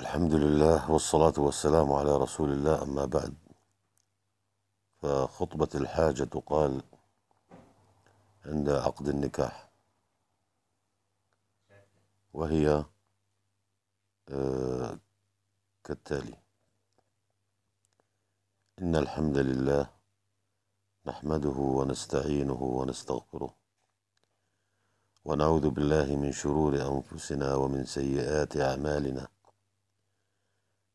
الحمد لله والصلاة والسلام على رسول الله أما بعد فخطبة الحاجة تقال عند عقد النكاح وهي آه، كالتالي إن الحمد لله نحمده ونستعينه ونستغفره ونعوذ بالله من شرور أنفسنا ومن سيئات أعمالنا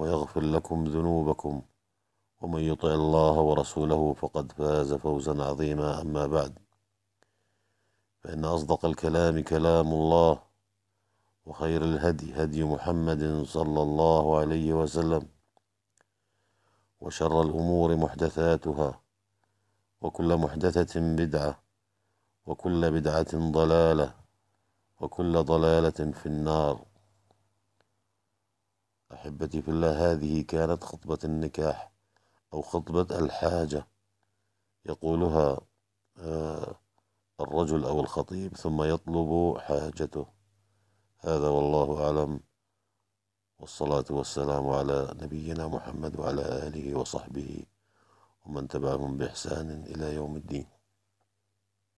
ويغفر لكم ذنوبكم ومن يطع الله ورسوله فقد فاز فوزا عظيما أما بعد فإن أصدق الكلام كلام الله وخير الهدي هدي محمد صلى الله عليه وسلم وشر الأمور محدثاتها وكل محدثة بدعة وكل بدعة ضلالة وكل ضلالة في النار أحبتي في الله هذه كانت خطبة النكاح أو خطبة الحاجة يقولها آه، الرجل أو الخطيب ثم يطلب حاجته هذا والله أعلم والصلاة والسلام على نبينا محمد وعلى آله وصحبه ومن تبعهم بإحسان إلى يوم الدين